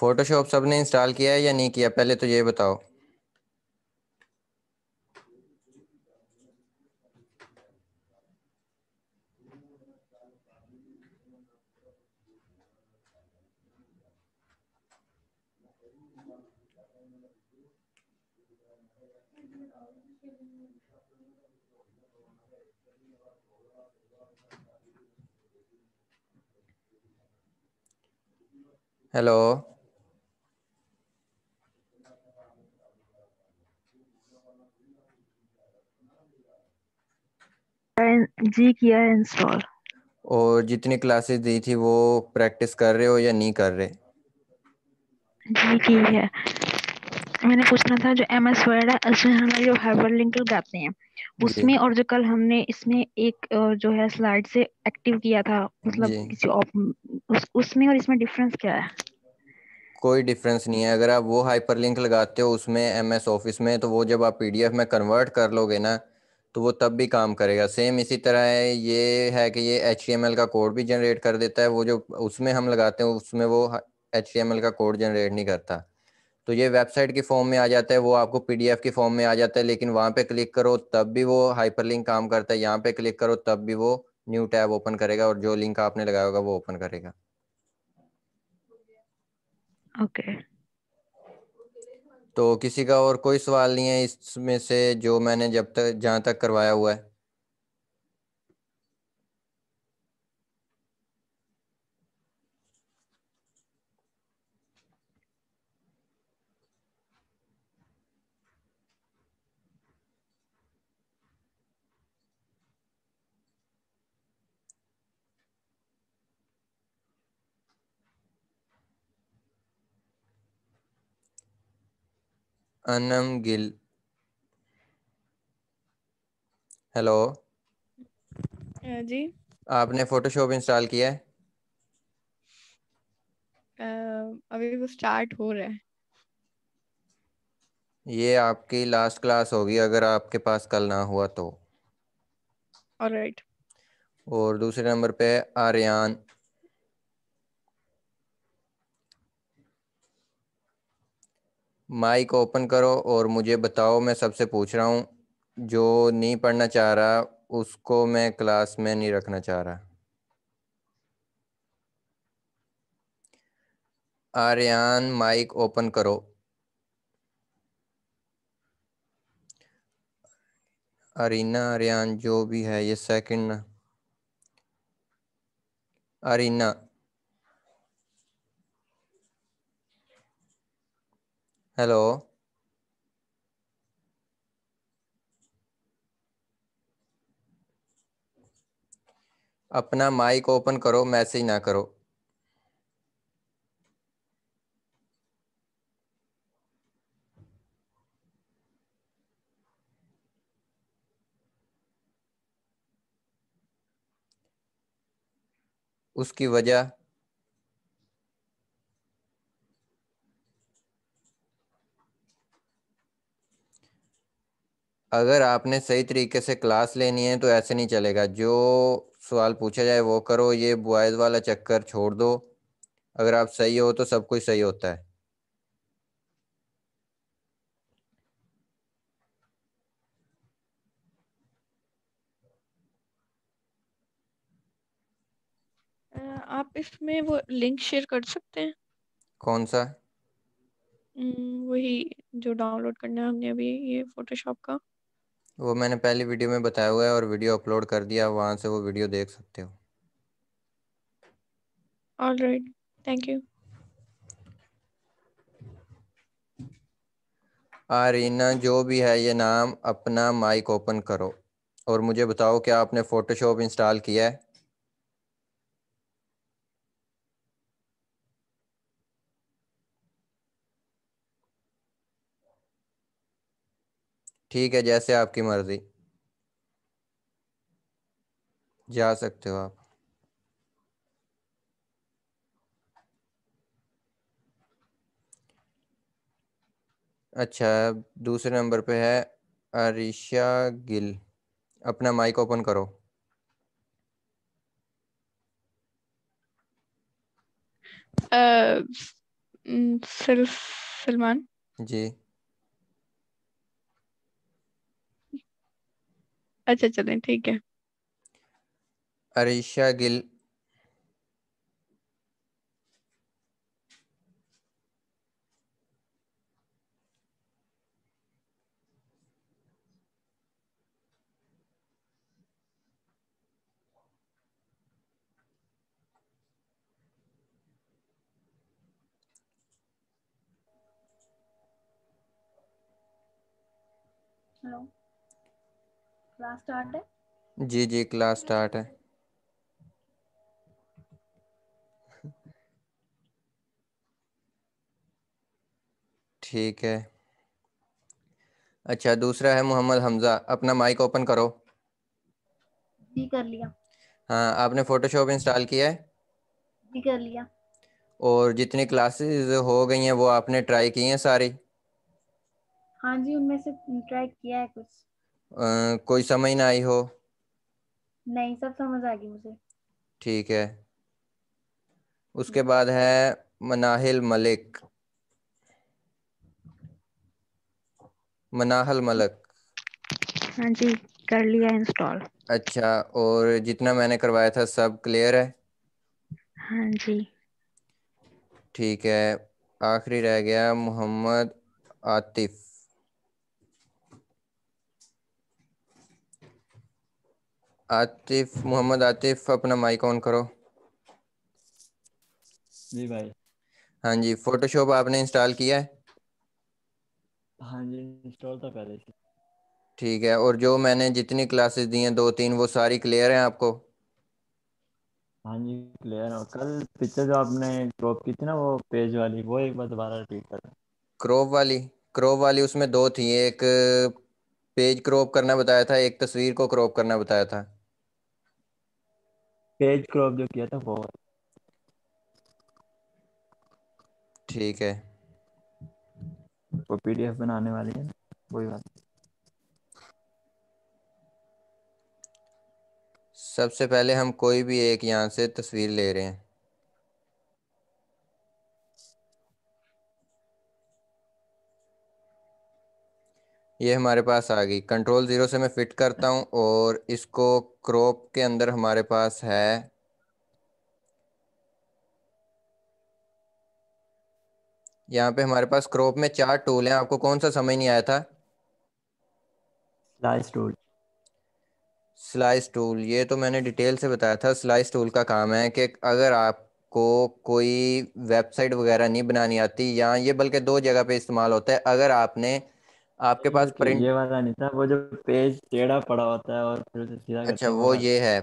Photoshop सबने install किया है या नहीं किया पहले तो ये बताओ हेलो जी किया है इंस्टॉल और जितनी क्लासेस दी थी वो प्रैक्टिस कर रहे हो या नहीं कर रहे जी की है मैंने पूछना था जो एम एस वर्ड है उसमें हम जो हाइपर लिंक लगाते हैं उसमें और जो कल हमने इसमें एक जो है स्लाइड से एक्टिव किया था मतलब किसी ऑप उस, उसमें और इसमें डिफरेंस क्या है कोई डिफरेंस नहीं है अगर आप वो हाइपरलिंक लगाते हो उसमें एमएस ऑफिस में तो वो जब आप पीडीएफ में कन्वर्ट कर लोगे ना तो वो तब भी काम करेगा सेम इसी तरह है ये है कि ये एच का कोड भी जनरेट कर देता है वो जो उसमें हम लगाते हैं उसमें वो एच का कोड जनरेट नहीं करता तो ये वेबसाइट की फॉर्म में आ जाता है वो आपको पीडीएफ की फॉर्म में आ जाता है लेकिन वहाँ पे क्लिक करो तब भी वो हाइपरलिंक काम करता है यहाँ पे क्लिक करो तब भी वो न्यू टैब ओपन करेगा और जो लिंक आपने लगाया होगा वो ओपन करेगा ओके okay. तो किसी का और कोई सवाल नहीं है इसमें से जो मैंने जब तक जहाँ तक करवाया हुआ है अनम गिल हेलो जी आपने फोटोशॉप इंस्टॉल किया है uh, अभी वो स्टार्ट हो रहा है ये आपकी लास्ट क्लास होगी अगर आपके पास कल ना हुआ तो ऑलराइट right. और दूसरे नंबर पे आर्यन माइक ओपन करो और मुझे बताओ मैं सबसे पूछ रहा हूँ जो नहीं पढ़ना चाह रहा उसको मैं क्लास में नहीं रखना चाह रहा आर्यन माइक ओपन करो अरीना आर्यन जो भी है ये सेकंड ना अरीना हेलो अपना माइक ओपन करो मैसेज ना करो उसकी वजह अगर आपने सही तरीके से क्लास लेनी है तो ऐसे नहीं चलेगा जो सवाल पूछा जाए वो करो ये बॉयज़ वाला चक्कर छोड़ दो अगर आप सही हो तो सब कुछ सही होता है आप इसमें वो लिंक शेयर कर सकते हैं कौन सा वही जो डाउनलोड करना है हमने अभी ये फोटोशॉप का वो मैंने पहली वीडियो में बताया हुआ है और वीडियो अपलोड कर दिया वहाँ से वो वीडियो देख सकते हो ऑलराइट थैंक यू आरीना जो भी है ये नाम अपना माइक ओपन करो और मुझे बताओ क्या आपने फोटोशॉप इंस्टॉल किया है ठीक है जैसे आपकी मर्जी जा सकते हो आप अच्छा दूसरे नंबर पे है अरिशा गिल अपना माइक ओपन करो सलमान जी अच्छा चले ठीक है Arisha Gill hello no. Class start है जी जी क्लास स्टार्ट है ठीक है अच्छा दूसरा है मोहम्मद हमजा अपना माइक ओपन करो जी कर लिया हाँ आपने फोटोशॉप इंस्टॉल किया है जी कर लिया और जितनी क्लासेस हो गई हैं वो आपने ट्राई की हैं सारी हाँ जी उनमें से ट्राई किया है कुछ कोई समझ ना आई हो नहीं सब समझ आ गई मुझे ठीक है उसके बाद है मनाहिल मलिक मनाहल मलक हाँ जी कर लिया इंस्टॉल अच्छा और जितना मैंने करवाया था सब क्लियर है हाँ जी ठीक है आखिरी रह गया मोहम्मद आतिफ आतिफ मोहम्मद आतिफ अपना माइक ऑन करो जी भाई हाँ जी फोटोशॉप आपने इंस्टॉल किया है हाँ जी इंस्टॉल तो पहले से ठीक है और जो मैंने जितनी क्लासेस दी हैं दो तीन वो सारी क्लियर हैं आपको हाँ जी क्लियर है कल पिक्चर जो आपने क्रॉप की थी ना वो पेज वाली वो एक बार दोबारा रिपीट कर क्रॉप वाली क्रॉप वाली उसमें दो थी एक पेज क्रॉप करना बताया था एक तस्वीर को क्रॉप करना बताया था पेज क्रॉप जो किया था वो ठीक है वो पीडीएफ बनाने वाली है वही बात सबसे पहले हम कोई भी एक यहाँ से तस्वीर ले रहे हैं ये हमारे पास आ गई कंट्रोल ज़ीरो से मैं फिट करता हूँ और इसको क्रॉप के अंदर हमारे पास है यहाँ पे हमारे पास क्रॉप में चार टूल हैं आपको कौन सा समझ नहीं आया था स्लाइस टूल स्लाइस टूल ये तो मैंने डिटेल से बताया था स्लाइस टूल का काम है कि अगर आपको कोई वेबसाइट वगैरह नहीं बनानी आती या ये बल्कि दो जगह पे इस्तेमाल होता है अगर आपने आपके तो पास प्रिंट ये वाला नहीं था वो जो पेज टेढ़ा पड़ा होता है और फिर सीधा अच्छा वो ये है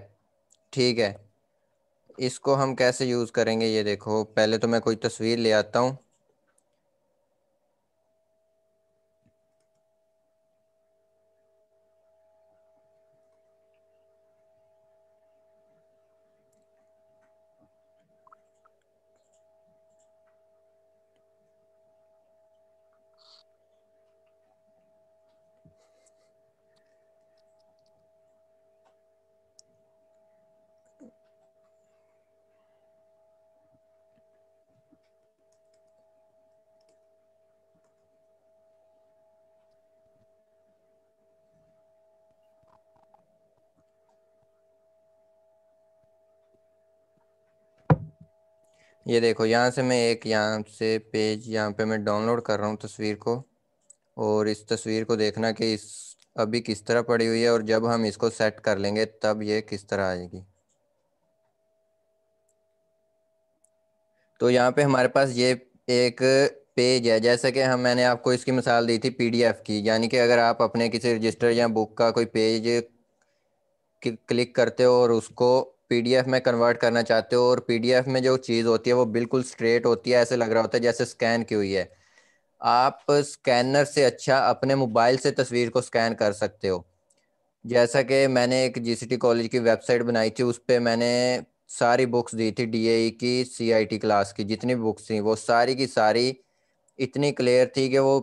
ठीक है इसको हम कैसे यूज करेंगे ये देखो पहले तो मैं कोई तस्वीर ले आता हूँ ये देखो यहाँ से मैं एक यहाँ से पेज यहाँ पे मैं डाउनलोड कर रहा हूँ तस्वीर को और इस तस्वीर को देखना कि इस अभी किस तरह पड़ी हुई है और जब हम इसको सेट कर लेंगे तब ये किस तरह आएगी तो यहाँ पे हमारे पास ये एक पेज है जैसे कि हम मैंने आपको इसकी मिसाल दी थी पीडीएफ की यानी कि अगर आप अपने किसी रजिस्टर या बुक का कोई पेज क्लिक करते हो और उसको पीडीएफ में कन्वर्ट करना चाहते हो और पीडीएफ में जो चीज़ होती है वो बिल्कुल स्ट्रेट होती है ऐसे लग रहा होता है जैसे स्कैन की हुई है आप स्कैनर से अच्छा अपने मोबाइल से तस्वीर को स्कैन कर सकते हो जैसा कि मैंने एक जीसीटी कॉलेज की वेबसाइट बनाई थी उस पर मैंने सारी बुक्स दी थी डीएई e की सीआईटी क्लास की जितनी बुक्स थी वो सारी की सारी इतनी क्लियर थी कि वो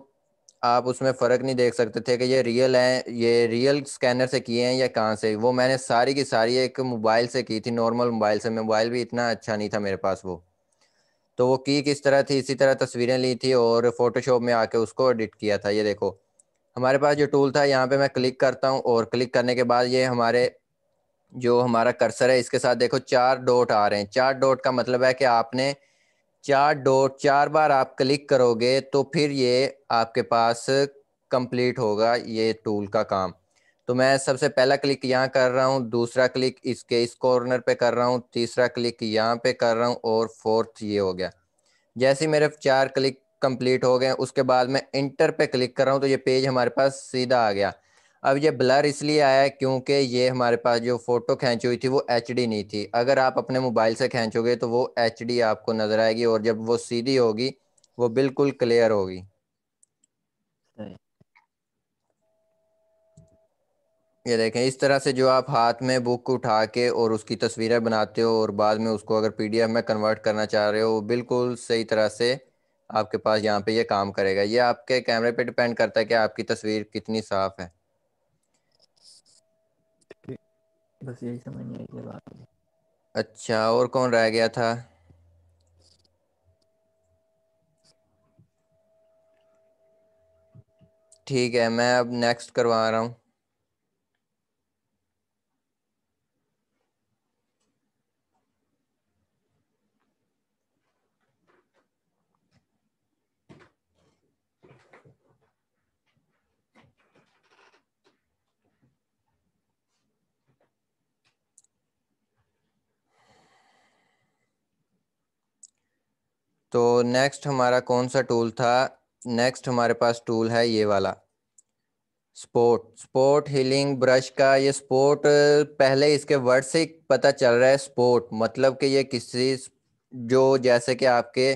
आप उसमें फ़र्क नहीं देख सकते थे कि ये रियल है ये रियल स्कैनर से किए हैं या कहाँ से वो मैंने सारी की सारी एक मोबाइल से की थी नॉर्मल मोबाइल से मोबाइल भी इतना अच्छा नहीं था मेरे पास वो तो वो की किस तरह थी इसी तरह तस्वीरें ली थी और फोटोशॉप में आके उसको एडिट किया था ये देखो हमारे पास जो टूल था यहाँ पे मैं क्लिक करता हूँ और क्लिक करने के बाद ये हमारे जो हमारा कर्सर है इसके साथ देखो चार डॉट आ रहे हैं चार डॉट का मतलब है कि आपने चार डॉट चार बार आप क्लिक करोगे तो फिर ये आपके पास कंप्लीट होगा ये टूल का काम तो मैं सबसे पहला क्लिक यहाँ कर रहा हूँ दूसरा क्लिक इसके इस कॉर्नर पे कर रहा हूँ तीसरा क्लिक यहाँ पे कर रहा हूँ और फोर्थ ये हो गया जैसे मेरे चार क्लिक कंप्लीट हो गए उसके बाद मैं इंटर पे क्लिक कर रहा हूँ तो ये पेज हमारे पास सीधा आ गया अब ये ब्लर इसलिए आया क्योंकि ये हमारे पास जो फोटो खींची हुई थी वो एच नहीं थी अगर आप अपने मोबाइल से खींचोगे तो वो एच आपको नजर आएगी और जब वो सीधी होगी वो बिल्कुल क्लियर होगी ये देखें इस तरह से जो आप हाथ में बुक उठा के और उसकी तस्वीरें बनाते हो और बाद में उसको अगर पीडीएफ में कन्वर्ट करना चाह रहे हो बिल्कुल सही तरह से आपके पास यहाँ पे ये काम करेगा ये आपके कैमरे पे डिपेंड करता है कि आपकी तस्वीर कितनी साफ है बस यही समझ नहीं आई बात अच्छा और कौन रह गया था ठीक है मैं अब नेक्स्ट करवा रहा हूँ तो नेक्स्ट हमारा कौन सा टूल था नेक्स्ट हमारे पास टूल है ये वाला स्पोर्ट स्पोर्ट हीलिंग ब्रश का ये स्पोर्ट पहले इसके वर्ड से पता चल रहा है स्पोर्ट मतलब कि ये किसी जो जैसे कि आपके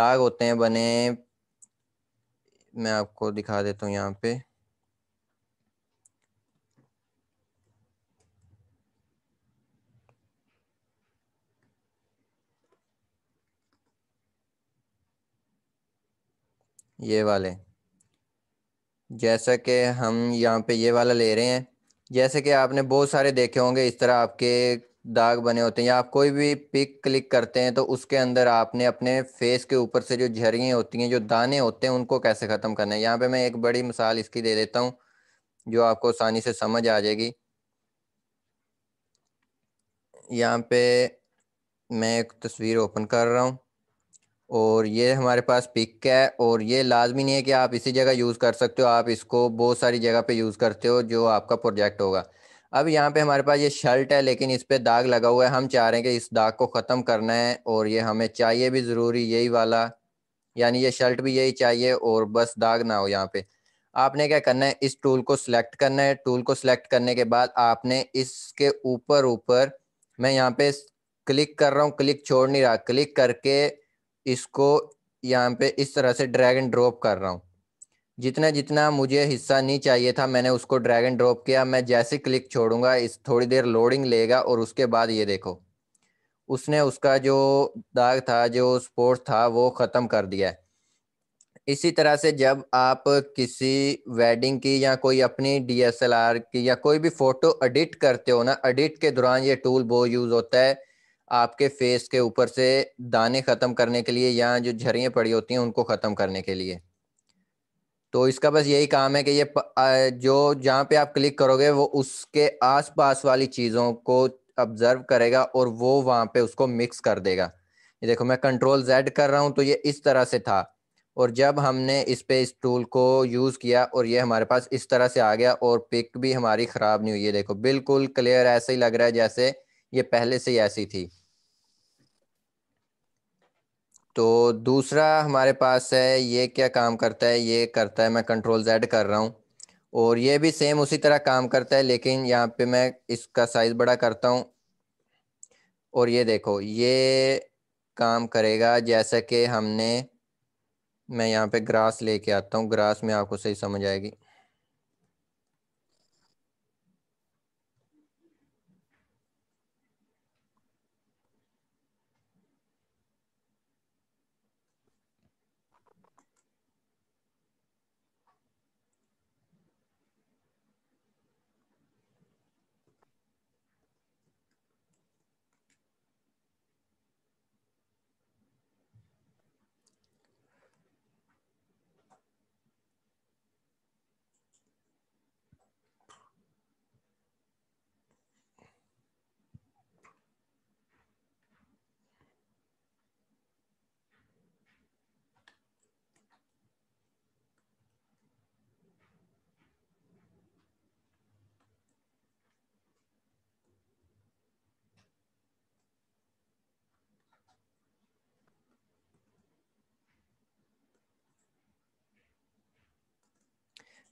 दाग होते हैं बने मैं आपको दिखा देता हूँ यहाँ पे ये वाले जैसा कि हम यहाँ पे ये वाला ले रहे हैं जैसे कि आपने बहुत सारे देखे होंगे इस तरह आपके दाग बने होते हैं या आप कोई भी पिक क्लिक करते हैं तो उसके अंदर आपने अपने फेस के ऊपर से जो झरियाँ होती हैं जो दाने होते हैं उनको कैसे ख़त्म करना है यहाँ पे मैं एक बड़ी मिसाल इसकी दे देता हूँ जो आपको आसानी से समझ आ जाएगी यहाँ पे मैं एक तस्वीर ओपन कर रहा हूँ और ये हमारे पास पिक है और ये लाजमी नहीं है कि आप इसी जगह यूज़ कर सकते हो आप इसको बहुत सारी जगह पे यूज़ करते हो जो आपका प्रोजेक्ट होगा अब यहाँ पे हमारे पास ये शर्ट है लेकिन इस पर दाग लगा हुआ है हम चाह रहे हैं कि इस दाग को ख़त्म करना है और ये हमें चाहिए भी ज़रूरी यही वाला यानी ये शर्ट भी यही चाहिए और बस दाग ना हो यहाँ पे आपने क्या करना है इस टूल को सिलेक्ट करना है टूल को सिलेक्ट करने के बाद आपने इसके ऊपर ऊपर मैं यहाँ पे क्लिक कर रहा हूँ क्लिक छोड़ नहीं रहा क्लिक करके इसको यहाँ पे इस तरह से ड्रैग एंड ड्रॉप कर रहा हूँ जितना जितना मुझे हिस्सा नहीं चाहिए था मैंने उसको ड्रैग एंड ड्रॉप किया मैं जैसे क्लिक छोड़ूंगा इस थोड़ी देर लोडिंग लेगा और उसके बाद ये देखो उसने उसका जो दाग था जो स्पोर्ट था वो ख़त्म कर दिया इसी तरह से जब आप किसी वेडिंग की या कोई अपनी डीएसएलआर की या कोई भी फ़ोटो एडिट करते हो ना एडिट के दौरान ये टूल बहुत यूज़ होता है आपके फेस के ऊपर से दाने ख़त्म करने के लिए या जो झरियाँ पड़ी होती हैं उनको ख़त्म करने के लिए तो इसका बस यही काम है कि ये जो जहाँ पे आप क्लिक करोगे वो उसके आसपास वाली चीज़ों को ऑब्जर्व करेगा और वो वहाँ पे उसको मिक्स कर देगा ये देखो मैं कंट्रोल जेड कर रहा हूँ तो ये इस तरह से था और जब हमने इस पे इस टूल को यूज़ किया और ये हमारे पास इस तरह से आ गया और पिक भी हमारी ख़राब नहीं हुई ये देखो बिल्कुल क्लियर ऐसे ही लग रहा है जैसे ये पहले से ही ऐसी थी तो दूसरा हमारे पास है ये क्या काम करता है ये करता है मैं कंट्रोल जेड कर रहा हूँ और ये भी सेम उसी तरह काम करता है लेकिन यहाँ पे मैं इसका साइज बड़ा करता हूँ और ये देखो ये काम करेगा जैसा कि हमने मैं यहाँ पे ग्रास लेके आता हूँ ग्रास में आपको सही समझ आएगी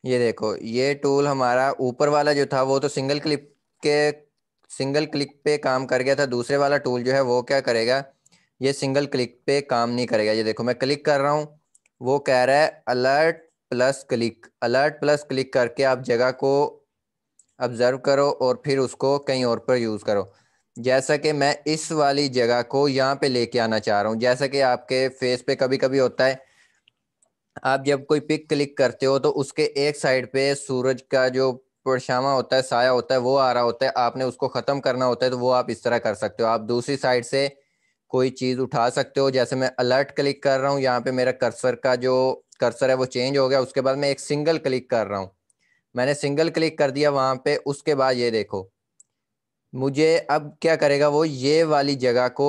ये देखो ये टूल हमारा ऊपर वाला जो था वो तो सिंगल क्लिक के सिंगल क्लिक पे काम कर गया था दूसरे वाला टूल जो है वो क्या करेगा ये सिंगल क्लिक पे काम नहीं करेगा ये देखो मैं क्लिक कर रहा हूँ वो कह रहा है alert plus click alert plus click करके आप जगह को ऑब्जर्व करो और फिर उसको कहीं और पर यूज़ करो जैसा कि मैं इस वाली जगह को यहाँ पे लेके आना चाह रहा हूँ जैसा कि आपके फेस पे कभी कभी होता है आप जब कोई पिक क्लिक करते हो तो उसके एक साइड पे सूरज का जो परछावा होता है साया होता है वो आ रहा होता है आपने उसको खत्म करना होता है तो वो आप इस तरह कर सकते हो आप दूसरी साइड से कोई चीज उठा सकते हो जैसे मैं अलर्ट क्लिक कर रहा हूँ यहाँ पे मेरा कर्सर का जो कर्सर है वो चेंज हो गया उसके बाद मैं एक सिंगल क्लिक कर रहा हूँ मैंने सिंगल क्लिक कर दिया वहां पे उसके बाद ये देखो मुझे अब क्या करेगा वो ये वाली जगह को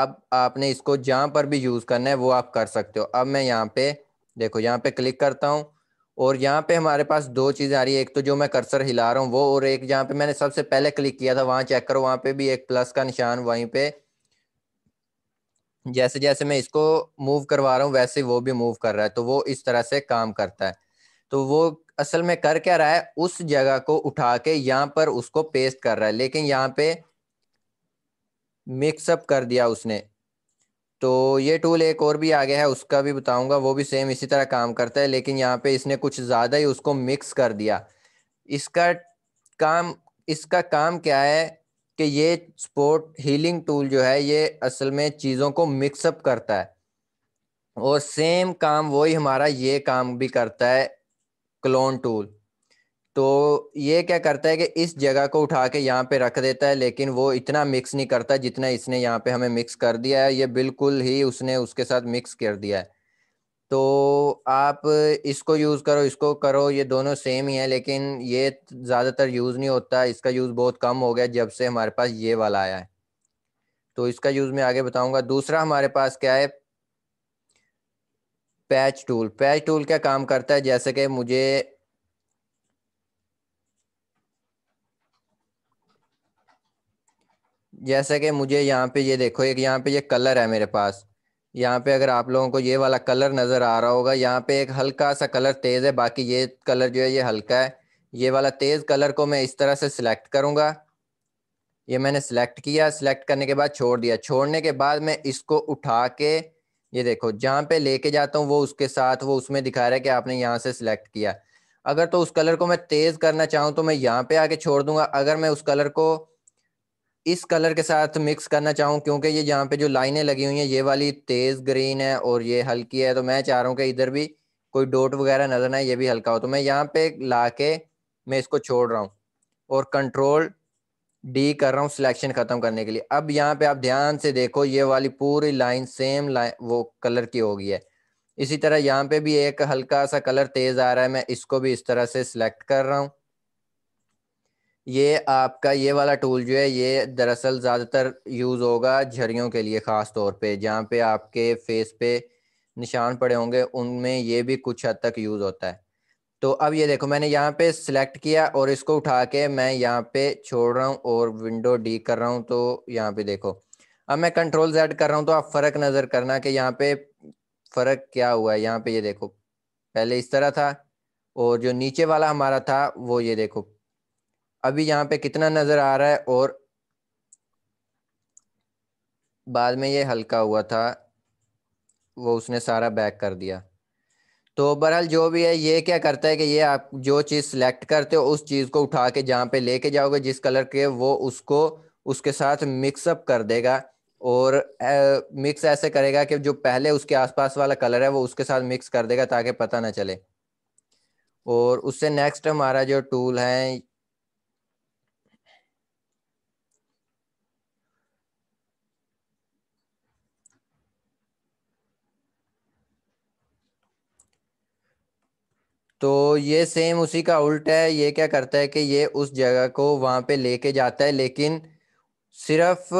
अब आपने इसको जहां पर भी यूज करना है वो आप कर सकते हो अब मैं यहाँ पे देखो यहाँ पे क्लिक करता हूँ और यहाँ पे हमारे पास दो चीज़ें आ रही है एक तो जो मैं कर्सर हिला रहा हूँ वो और एक जहाँ पे मैंने सबसे पहले क्लिक किया था वहां चेक करो वहां पे भी एक प्लस का निशान वहीं पे जैसे जैसे मैं इसको मूव करवा रहा हूँ वैसे वो भी मूव कर रहा है तो वो इस तरह से काम करता है तो वो असल में कर क्या रहा है उस जगह को उठा के यहाँ पर उसको पेस्ट कर रहा है लेकिन यहाँ पे मिक्सअप कर दिया उसने तो ये टूल एक और भी आ गया है उसका भी बताऊंगा वो भी सेम इसी तरह काम करता है लेकिन यहाँ पे इसने कुछ ज़्यादा ही उसको मिक्स कर दिया इसका काम इसका काम क्या है कि ये स्पोर्ट हीलिंग टूल जो है ये असल में चीज़ों को मिक्सअप करता है और सेम काम वही हमारा ये काम भी करता है क्लोन टूल तो ये क्या करता है कि इस जगह को उठा के यहाँ पे रख देता है लेकिन वो इतना मिक्स नहीं करता जितना इसने यहाँ पे हमें मिक्स कर दिया है ये बिल्कुल ही उसने उसके साथ मिक्स कर दिया है तो आप इसको यूज़ करो इसको करो ये दोनों सेम ही है लेकिन ये ज़्यादातर यूज़ नहीं होता इसका यूज़ बहुत कम हो गया जब से हमारे पास ये वाला आया है तो इसका यूज़ मैं आगे बताऊंगा दूसरा हमारे पास क्या है पैच टूल पैच टूल क्या काम करता है जैसे कि मुझे जैसे कि मुझे यहाँ पे ये देखो एक यहाँ पे ये कलर है मेरे पास यहाँ पे अगर आप लोगों को ये वाला कलर नज़र आ रहा होगा यहाँ पे एक हल्का सा कलर तेज़ है बाकी ये कलर जो है ये हल्का है ये वाला तेज़ कलर को मैं इस तरह से सिलेक्ट करूंगा ये मैंने सिलेक्ट किया सिलेक्ट करने के बाद छोड़ दिया छोड़ने के बाद मैं इसको उठा के ये देखो जहाँ पे लेके जाता हूँ वो उसके साथ वो उसमें दिखा रहा है कि आपने यहाँ से सिलेक्ट किया अगर तो उस कलर को मैं तेज़ करना चाहूँ तो मैं यहाँ पे आके छोड़ दूंगा अगर मैं उस कलर को इस कलर के साथ मिक्स करना चाहूँ क्योंकि ये यहाँ पे जो लाइनें लगी हुई हैं ये वाली तेज ग्रीन है और ये हल्की है तो मैं चाह रहा हूँ कि इधर भी कोई डोट वगैरह नजर ना ये भी हल्का हो तो मैं यहाँ पे ला के मैं इसको छोड़ रहा हूँ और कंट्रोल डी कर रहा हूँ सिलेक्शन खत्म करने के लिए अब यहाँ पे आप ध्यान से देखो ये वाली पूरी लाइन सेम लाइन वो कलर की होगी है इसी तरह यहाँ पे भी एक हल्का सा कलर तेज आ रहा है मैं इसको भी इस तरह से सिलेक्ट कर रहा हूँ ये आपका ये वाला टूल जो है ये दरअसल ज़्यादातर यूज़ होगा झरियों के लिए ख़ास तौर पे जहाँ पे आपके फेस पे निशान पड़े होंगे उनमें ये भी कुछ हद तक यूज़ होता है तो अब ये देखो मैंने यहाँ पे सिलेक्ट किया और इसको उठा के मैं यहाँ पे छोड़ रहा हूँ और विंडो डी कर रहा हूँ तो यहाँ पे देखो अब मैं कंट्रोल जेड कर रहा हूँ तो आप फ़र्क नज़र करना कि यहाँ पे फ़र्क क्या हुआ है यहाँ पे ये देखो पहले इस तरह था और जो नीचे वाला हमारा था वो ये देखो अभी यहाँ पे कितना नजर आ रहा है और बाद में ये हल्का हुआ था वो उसने सारा बैक कर दिया तो बहरहाल जो भी है ये क्या करता है कि ये आप जो चीज़ सिलेक्ट करते हो उस चीज़ को उठा के जहाँ पे लेके जाओगे जिस कलर के वो उसको उसके साथ मिक्सअप कर देगा और मिक्स ऐसे करेगा कि जो पहले उसके आसपास वाला कलर है वो उसके साथ मिक्स कर देगा ताकि पता ना चले और उससे नेक्स्ट हमारा जो टूल है तो ये सेम उसी का उल्टा है ये क्या करता है कि ये उस जगह को वहां पे लेके जाता है लेकिन सिर्फ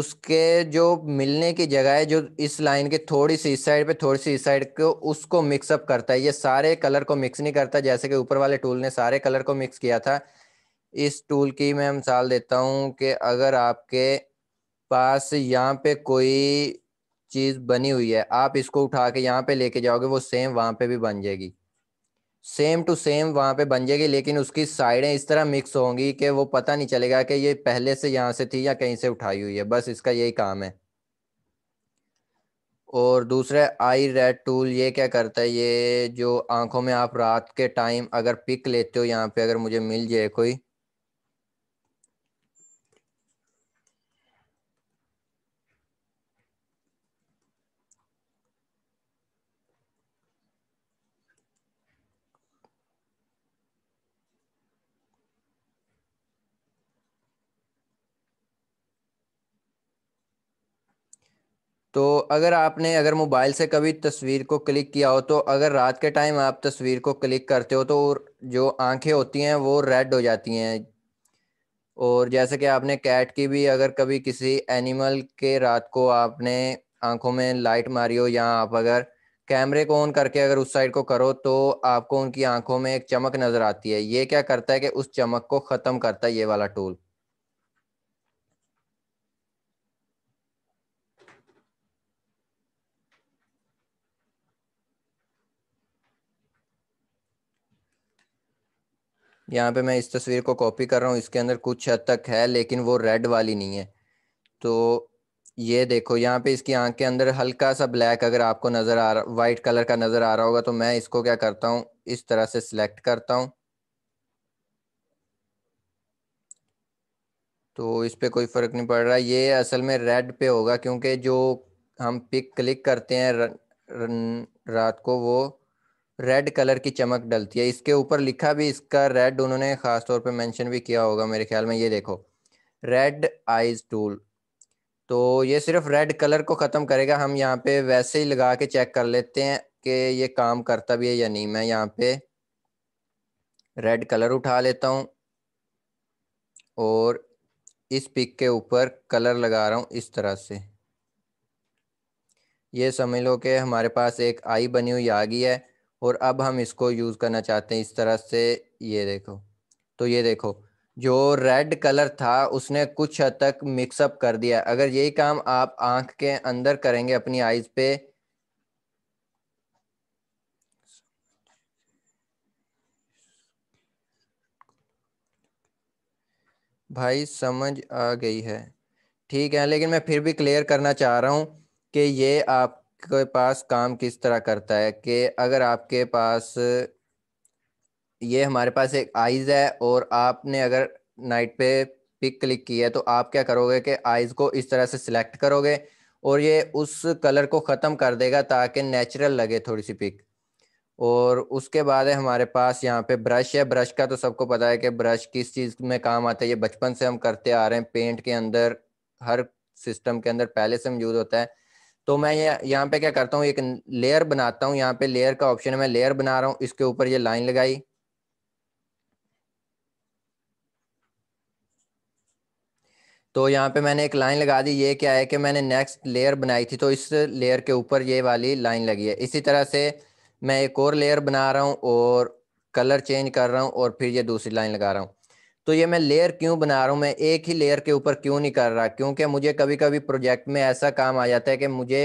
उसके जो मिलने की जगह है जो इस लाइन के थोड़ी सी इस साइड पे थोड़ी सी इस साइड को उसको मिक्सअप करता है ये सारे कलर को मिक्स नहीं करता जैसे कि ऊपर वाले टूल ने सारे कलर को मिक्स किया था इस टूल की मैं मिसाल देता हूँ कि अगर आपके पास यहाँ पे कोई चीज़ बनी हुई है आप इसको उठा के यहाँ पे लेके जाओगे वो सेम वहाँ पे भी बन जाएगी सेम टू सेम वहाँ पे बन जाएगी लेकिन उसकी साइडें इस तरह मिक्स होंगी कि वो पता नहीं चलेगा कि ये पहले से यहाँ से थी या कहीं से उठाई हुई है बस इसका यही काम है और दूसरा आई रेड टूल ये क्या करता है ये जो आंखों में आप रात के टाइम अगर पिक लेते हो यहाँ पे अगर मुझे मिल जाए कोई तो अगर आपने अगर मोबाइल से कभी तस्वीर को क्लिक किया हो तो अगर रात के टाइम आप तस्वीर को क्लिक करते हो तो जो आंखें होती हैं वो रेड हो जाती हैं और जैसे कि आपने कैट की भी अगर कभी किसी एनिमल के रात को आपने आंखों में लाइट मारी हो या आप अगर कैमरे को ऑन करके अगर उस साइड को करो तो आपको उनकी आंखों में एक चमक नज़र आती है ये क्या करता है कि उस चमक को ख़त्म करता है ये वाला टूल यहाँ पे मैं इस तस्वीर को कॉपी कर रहा हूँ इसके अंदर कुछ हद तक है लेकिन वो रेड वाली नहीं है तो ये देखो यहाँ पे इसकी आंख के अंदर हल्का सा ब्लैक अगर आपको नज़र आ रहा वाइट कलर का नज़र आ रहा होगा तो मैं इसको क्या करता हूँ इस तरह से सिलेक्ट करता हूँ तो इस पर कोई फ़र्क नहीं पड़ रहा ये असल में रेड पे होगा क्योंकि जो हम पिक क्लिक करते हैं र, र, रात को वो रेड कलर की चमक डलती है इसके ऊपर लिखा भी इसका रेड उन्होंने खास तौर पे मेंशन भी किया होगा मेरे ख्याल में ये देखो रेड आइज टूल तो ये सिर्फ रेड कलर को ख़त्म करेगा हम यहाँ पे वैसे ही लगा के चेक कर लेते हैं कि ये काम करता भी है या नहीं मैं यहाँ पे रेड कलर उठा लेता हूँ और इस पिक के ऊपर कलर लगा रहा हूँ इस तरह से ये समझ लो कि हमारे पास एक आई बनी हुई आ गई है और अब हम इसको यूज़ करना चाहते हैं इस तरह से ये देखो तो ये देखो जो रेड कलर था उसने कुछ हद तक मिक्सअप कर दिया अगर यही काम आप आंख के अंदर करेंगे अपनी आईज पे भाई समझ आ गई है ठीक है लेकिन मैं फिर भी क्लियर करना चाह रहा हूं कि ये आप आपके पास काम किस तरह करता है कि अगर आपके पास ये हमारे पास एक आइज़ है और आपने अगर नाइट पे पिक क्लिक की है तो आप क्या करोगे कि आइज़ को इस तरह से सिलेक्ट करोगे और ये उस कलर को ख़त्म कर देगा ताकि नेचुरल लगे थोड़ी सी पिक और उसके बाद है हमारे पास यहाँ पे ब्रश है ब्रश का तो सबको पता है कि ब्रश किस चीज़ में काम आता है ये बचपन से हम करते आ रहे हैं पेंट के अंदर हर सिस्टम के अंदर पहले से हम यूज़ होता है तो मैं ये यहाँ पे क्या करता हूँ एक लेयर बनाता हूँ यहाँ पे लेयर का ऑप्शन है मैं लेयर बना रहा हूँ इसके ऊपर ये लाइन लगाई तो यहाँ पे मैंने एक लाइन लगा दी ये क्या है कि मैंने नेक्स्ट लेयर बनाई थी तो इस लेयर के ऊपर ये वाली लाइन लगी है इसी तरह से मैं एक और लेयर बना रहा हूँ और कलर चेंज कर रहा हूँ और फिर ये दूसरी लाइन लगा रहा हूँ तो ये मैं लेयर क्यों बना रहा हूँ मैं एक ही लेयर के ऊपर क्यों नहीं कर रहा क्योंकि मुझे कभी कभी प्रोजेक्ट में ऐसा काम आ जाता है कि मुझे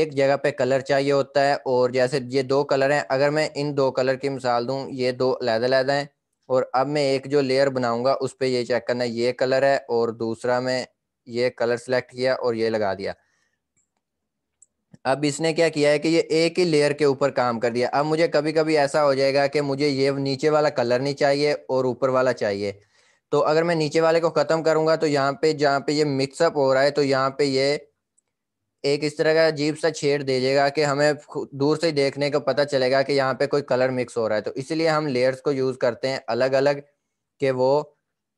एक जगह पे कलर चाहिए होता है और जैसे ये दो कलर हैं अगर मैं इन दो कलर की मिसाल दूँ ये दो लहदा लहदा हैं और अब मैं एक जो लेयर बनाऊंगा उस पर ये चेक करना ये कलर है और दूसरा मैं ये कलर सेलेक्ट किया और ये लगा दिया अब इसने क्या किया है कि ये एक ही लेयर के ऊपर काम कर दिया अब मुझे कभी कभी ऐसा हो जाएगा कि मुझे ये नीचे वाला कलर नहीं चाहिए और ऊपर वाला चाहिए तो अगर मैं नीचे वाले को ख़त्म करूंगा तो यहाँ पे जहाँ पे ये मिक्सअप हो रहा है तो यहाँ पे ये एक इस तरह का अजीब सा छेड़ दे देगा कि हमें दूर से देखने को पता चलेगा कि यहाँ पे कोई कलर मिक्स हो रहा है तो इसलिए हम लेयर्स को यूज़ करते हैं अलग अलग कि वो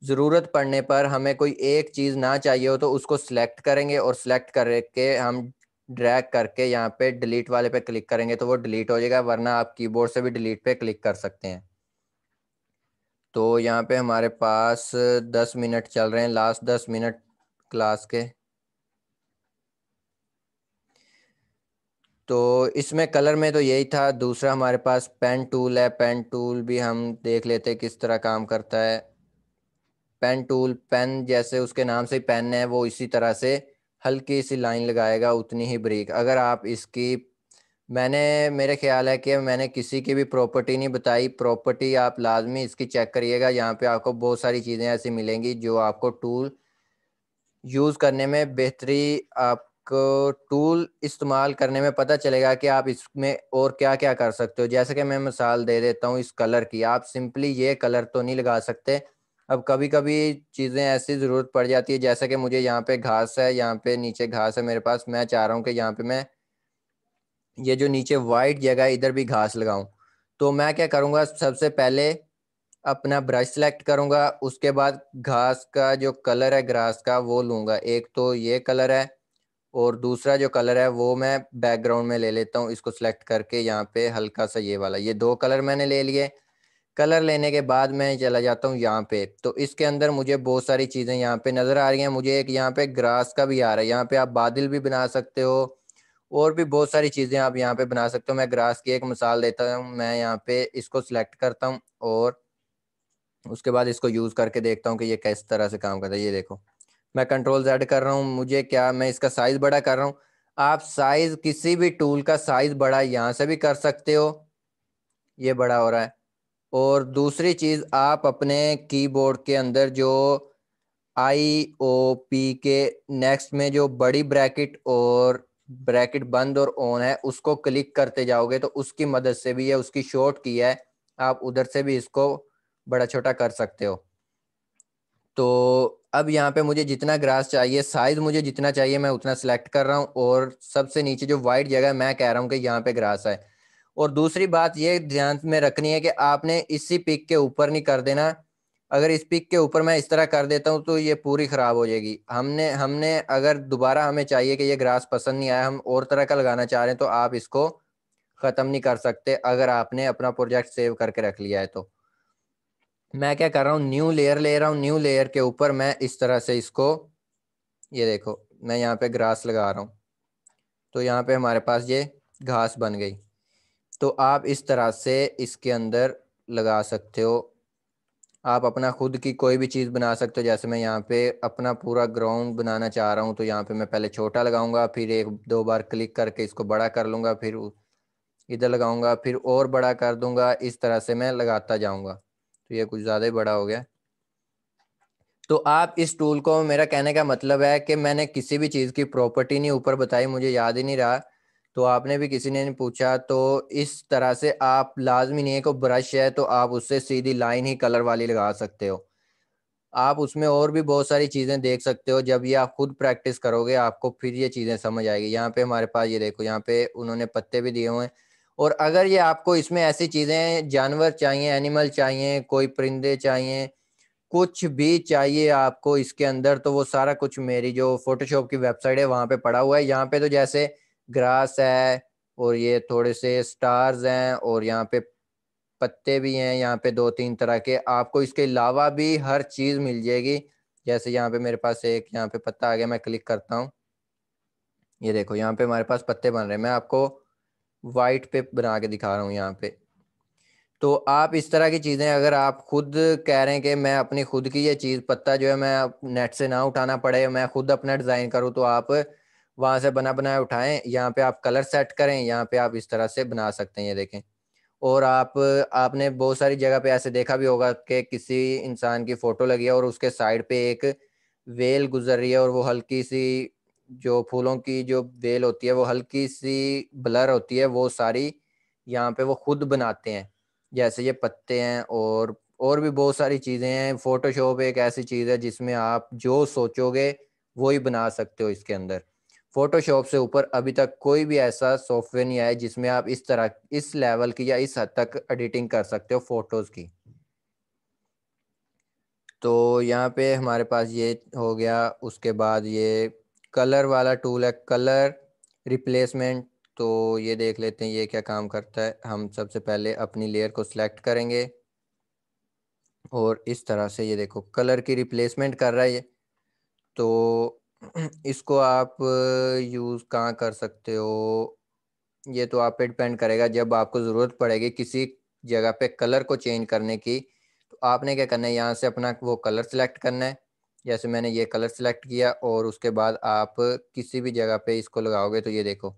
ज़रूरत पड़ने पर हमें कोई एक चीज़ ना चाहिए हो तो उसको सिलेक्ट करेंगे और सिलेक्ट करके हम ड्रैग करके यहाँ पे डिलीट वाले पे क्लिक करेंगे तो वो डिलीट हो जाएगा वरना आप कीबोर्ड से भी डिलीट पे क्लिक कर सकते हैं तो यहाँ पे हमारे पास दस मिनट चल रहे हैं लास्ट दस मिनट क्लास के तो इसमें कलर में तो यही था दूसरा हमारे पास पेन टूल है पेन टूल भी हम देख लेते हैं किस तरह काम करता है पेन टूल पेन जैसे उसके नाम से पेन है वो इसी तरह से हल्की सी लाइन लगाएगा उतनी ही ब्रीक अगर आप इसकी मैंने मेरे ख्याल है कि मैंने किसी की भी प्रॉपर्टी नहीं बताई प्रॉपर्टी आप लाजमी इसकी चेक करिएगा यहाँ पे आपको बहुत सारी चीज़ें ऐसी मिलेंगी जो आपको टूल यूज़ करने में बेहतरी आपको टूल इस्तेमाल करने में पता चलेगा कि आप इसमें और क्या क्या कर सकते हो जैसे कि मैं मिसाल दे देता हूँ इस कलर की आप सिंपली ये कलर तो नहीं लगा सकते अब कभी कभी चीज़ें ऐसी ज़रूरत पड़ जाती है जैसा कि मुझे यहाँ पे घास है यहाँ पे नीचे घास है मेरे पास मैं चाह रहा हूँ कि यहाँ पे मैं ये जो नीचे वाइट जगह है इधर भी घास लगाऊं तो मैं क्या करूँगा सबसे पहले अपना ब्रश सेलेक्ट करूंगा उसके बाद घास का जो कलर है ग्रास का वो लूंगा एक तो ये कलर है और दूसरा जो कलर है वो मैं बैकग्राउंड में ले लेता हूँ इसको सिलेक्ट करके यहाँ पे हल्का सा ये वाला ये दो कलर मैंने ले लिए कलर लेने के बाद मैं चला जाता हूँ यहाँ पे तो इसके अंदर मुझे बहुत सारी चीज़ें यहाँ पे नज़र आ रही हैं मुझे एक यहाँ पे ग्रास का भी आ रहा है यहाँ पे आप बादल भी बना सकते हो और भी बहुत सारी चीज़ें आप यहाँ पे बना सकते हो मैं ग्रास की एक मिसाल देता हूँ मैं यहाँ पे इसको सिलेक्ट करता हूँ और उसके बाद इसको यूज़ करके देखता हूँ कि ये किस तरह से काम करता है ये देखो मैं कंट्रोल जेड कर रहा हूँ मुझे क्या मैं इसका साइज़ बड़ा कर रहा हूँ आप साइज़ किसी भी टूल का साइज़ बड़ा यहाँ से भी कर सकते हो ये बड़ा हो रहा है और दूसरी चीज़ आप अपने कीबोर्ड के अंदर जो आई ओ पी के नेक्स्ट में जो बड़ी ब्रैकेट और ब्रैकेट बंद और ऑन है उसको क्लिक करते जाओगे तो उसकी मदद से भी है उसकी शॉर्ट की है आप उधर से भी इसको बड़ा छोटा कर सकते हो तो अब यहाँ पे मुझे जितना ग्रास चाहिए साइज मुझे जितना चाहिए मैं उतना सिलेक्ट कर रहा हूँ और सबसे नीचे जो वाइट जगह है मैं कह रहा हूँ कि यहाँ पे ग्रास है और दूसरी बात ये ध्यान में रखनी है कि आपने इसी पिक के ऊपर नहीं कर देना अगर इस पिक के ऊपर मैं इस तरह कर देता हूँ तो ये पूरी ख़राब हो जाएगी हमने हमने अगर दोबारा हमें चाहिए कि ये ग्रास पसंद नहीं आया हम और तरह का लगाना चाह रहे हैं तो आप इसको ख़त्म नहीं कर सकते अगर आपने अपना प्रोजेक्ट सेव करके रख लिया है तो मैं क्या कर रहा हूँ न्यू लेयर ले रहा हूँ न्यू लेयर के ऊपर मैं इस तरह से इसको ये देखो मैं यहाँ पे ग्रास लगा रहा हूँ तो यहाँ पे हमारे पास ये घास बन गई तो आप इस तरह से इसके अंदर लगा सकते हो आप अपना खुद की कोई भी चीज़ बना सकते हो जैसे मैं यहाँ पे अपना पूरा ग्राउंड बनाना चाह रहा हूँ तो यहाँ पे मैं पहले छोटा लगाऊंगा फिर एक दो बार क्लिक करके इसको बड़ा कर लूँगा फिर इधर लगाऊंगा फिर और बड़ा कर दूंगा इस तरह से मैं लगाता जाऊंगा तो ये कुछ ज़्यादा ही बड़ा हो गया तो आप इस टूल को मेरा कहने का मतलब है कि मैंने किसी भी चीज़ की प्रॉपर्टी नहीं ऊपर बताई मुझे याद ही नहीं रहा तो आपने भी किसी ने पूछा तो इस तरह से आप लाजमी नहीं है को ब्रश है तो आप उससे सीधी लाइन ही कलर वाली लगा सकते हो आप उसमें और भी बहुत सारी चीज़ें देख सकते हो जब ये आप खुद प्रैक्टिस करोगे आपको फिर ये चीज़ें समझ आएगी यहाँ पे हमारे पास ये देखो यहाँ पे उन्होंने पत्ते भी दिए हुए हैं और अगर ये आपको इसमें ऐसी चीज़ें जानवर चाहिए एनिमल चाहिए कोई परिंदे चाहिए कुछ भी चाहिए आपको इसके अंदर तो वो सारा कुछ मेरी जो फोटोशॉप की वेबसाइट है वहाँ पे पड़ा हुआ है यहाँ पे तो जैसे ग्रास है और ये थोड़े से स्टार्स हैं और यहाँ पे पत्ते भी हैं यहाँ पे दो तीन तरह के आपको इसके अलावा भी हर चीज़ मिल जाएगी जैसे यहाँ पे मेरे पास एक यहाँ पे पत्ता आ गया मैं क्लिक करता हूँ ये देखो यहाँ पे हमारे पास पत्ते बन रहे हैं मैं आपको वाइट पे बना के दिखा रहा हूँ यहाँ पे तो आप इस तरह की चीज़ें अगर आप खुद कह रहे हैं कि मैं अपनी खुद की ये चीज़ पत्ता जो है मैं नेट से ना उठाना पड़े मैं खुद अपना डिज़ाइन करूँ तो आप वहां से बना बनाए उठाएं यहाँ पे आप कलर सेट करें यहाँ पे आप इस तरह से बना सकते हैं ये देखें और आप आपने बहुत सारी जगह पे ऐसे देखा भी होगा कि किसी इंसान की फ़ोटो लगी है और उसके साइड पे एक वेल गुजर रही है और वो हल्की सी जो फूलों की जो वेल होती है वो हल्की सी ब्लर होती है वो सारी यहाँ पे वो खुद बनाते हैं जैसे ये पत्ते हैं और और भी बहुत सारी चीज़ें हैं फोटोशॉप एक ऐसी चीज़ है जिसमें आप जो सोचोगे वो ही बना सकते हो इसके अंदर फोटोशॉप से ऊपर अभी तक कोई भी ऐसा सॉफ्टवेयर नहीं आया जिसमें आप इस तरह इस लेवल की या इस हद तक एडिटिंग कर सकते हो फोटोज की तो यहाँ पे हमारे पास ये हो गया उसके बाद ये कलर वाला टूल है कलर रिप्लेसमेंट तो ये देख लेते हैं ये क्या काम करता है हम सबसे पहले अपनी लेयर को सिलेक्ट करेंगे और इस तरह से ये देखो कलर की रिप्लेसमेंट कर रहा है ये तो इसको आप यूज कहाँ कर सकते हो ये तो आप पे डिपेंड करेगा जब आपको ज़रूरत पड़ेगी किसी जगह पे कलर को चेंज करने की तो आपने क्या करना है यहाँ से अपना वो कलर सेलेक्ट करना है जैसे मैंने ये कलर सेलेक्ट किया और उसके बाद आप किसी भी जगह पे इसको लगाओगे तो ये देखो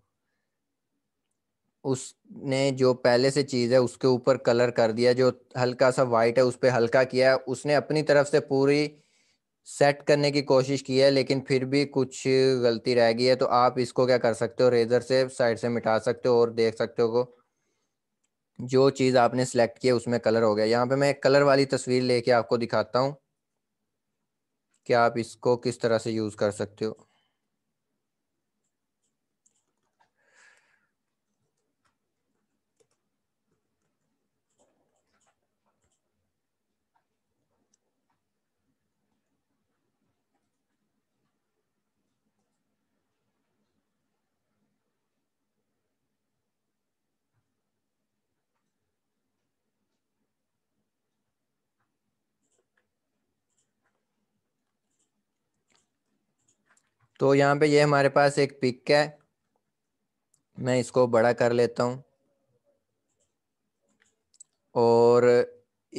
उसने जो पहले से चीज़ है उसके ऊपर कलर कर दिया जो हल्का सा वाइट है उस पर हल्का किया उसने अपनी तरफ से पूरी सेट करने की कोशिश की है लेकिन फिर भी कुछ गलती रह गई है तो आप इसको क्या कर सकते हो रेजर से साइड से मिटा सकते हो और देख सकते हो जो चीज़ आपने सेलेक्ट किया उसमें कलर हो गया यहाँ पे मैं एक कलर वाली तस्वीर लेके आपको दिखाता हूँ कि आप इसको किस तरह से यूज़ कर सकते हो तो यहाँ पे ये हमारे पास एक पिक है मैं इसको बड़ा कर लेता हूँ और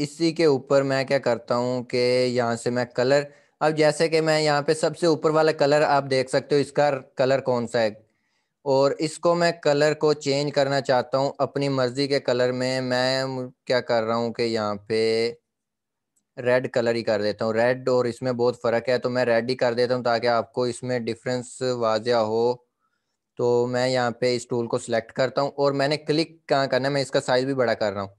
इसी के ऊपर मैं क्या करता हूँ कि यहाँ से मैं कलर अब जैसे कि मैं यहाँ पे सबसे ऊपर वाला कलर आप देख सकते हो इसका कलर कौन सा है और इसको मैं कलर को चेंज करना चाहता हूँ अपनी मर्ज़ी के कलर में मैं क्या कर रहा हूँ कि यहाँ पे रेड कलर ही कर देता हूँ रेड और इसमें बहुत फ़र्क है तो मैं रेड ही कर देता हूँ ताकि आपको इसमें डिफरेंस वाजिया हो तो मैं यहाँ पे इस टूल को सिलेक्ट करता हूँ और मैंने क्लिक कहाँ करना है मैं इसका साइज़ भी बड़ा कर रहा हूँ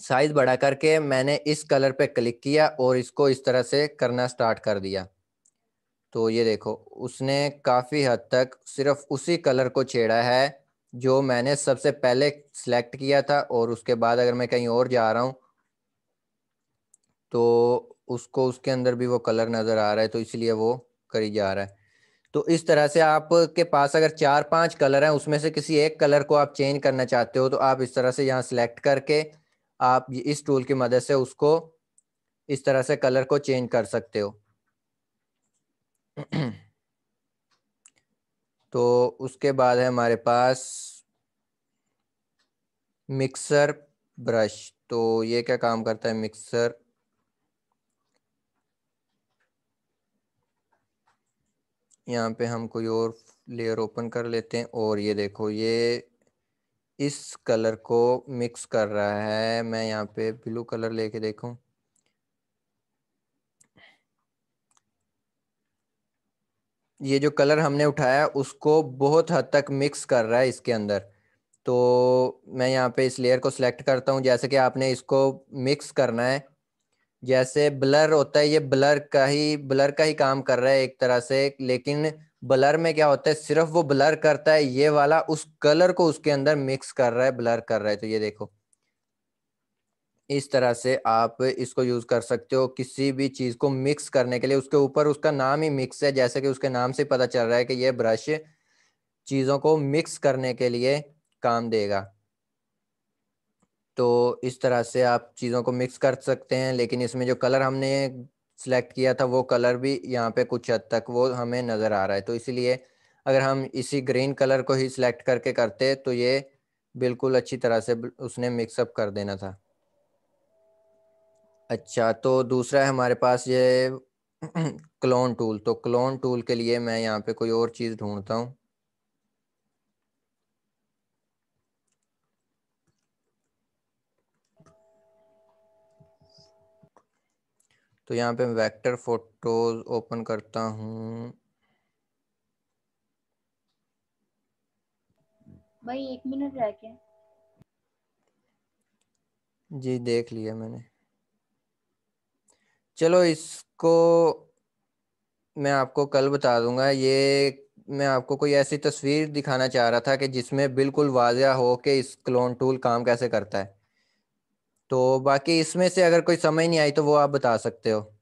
साइज़ बड़ा करके मैंने इस कलर पे क्लिक किया और इसको इस तरह से करना स्टार्ट कर दिया तो ये देखो उसने काफ़ी हद तक सिर्फ उसी कलर को छेड़ा है जो मैंने सबसे पहले सिलेक्ट किया था और उसके बाद अगर मैं कहीं और जा रहा हूँ तो उसको उसके अंदर भी वो कलर नज़र आ रहा है तो इसलिए वो करी जा रहा है तो इस तरह से आपके पास अगर चार पांच कलर हैं उसमें से किसी एक कलर को आप चेंज करना चाहते हो तो आप इस तरह से यहाँ सेलेक्ट करके आप इस टूल की मदद से उसको इस तरह से कलर को चेंज कर सकते हो तो उसके बाद है हमारे पास मिक्सर ब्रश तो ये क्या काम करता है मिक्सर यहाँ पे हम कोई और लेयर ओपन कर लेते हैं और ये देखो ये इस कलर को मिक्स कर रहा है मैं यहाँ पे ब्लू कलर लेके देखूं ये जो कलर हमने उठाया उसको बहुत हद तक मिक्स कर रहा है इसके अंदर तो मैं यहाँ पे इस लेयर को सिलेक्ट करता हूँ जैसे कि आपने इसको मिक्स करना है जैसे ब्लर होता है ये ब्लर का ही ब्लर का ही काम कर रहा है एक तरह से लेकिन ब्लर में क्या होता है सिर्फ वो ब्लर करता है ये वाला उस कलर को उसके अंदर मिक्स कर रहा है ब्लर कर रहा है तो ये देखो इस तरह से आप इसको यूज कर सकते हो किसी भी चीज को मिक्स करने के लिए उसके ऊपर उसका नाम ही मिक्स है जैसे कि उसके नाम से पता चल रहा है कि ये ब्रश चीजों को मिक्स करने के लिए काम देगा तो इस तरह से आप चीज़ों को मिक्स कर सकते हैं लेकिन इसमें जो कलर हमने सेलेक्ट किया था वो कलर भी यहाँ पे कुछ हद तक वो हमें नज़र आ रहा है तो इसीलिए अगर हम इसी ग्रीन कलर को ही सिलेक्ट करके करते तो ये बिल्कुल अच्छी तरह से उसने मिक्सअप कर देना था अच्छा तो दूसरा है हमारे पास ये क्लोन टूल तो क्लोन टूल के लिए मैं यहाँ पे कोई और चीज़ ढूंढता हूँ तो यहाँ पे मैं वैक्टर फोटोज ओपन करता हूँ भाई एक मिनट रह के जी देख लिया मैंने चलो इसको मैं आपको कल बता दूंगा ये मैं आपको कोई ऐसी तस्वीर दिखाना चाह रहा था कि जिसमें बिल्कुल वाजह हो कि इस क्लोन टूल काम कैसे करता है तो बाकी इसमें से अगर कोई समय नहीं आई तो वो आप बता सकते हो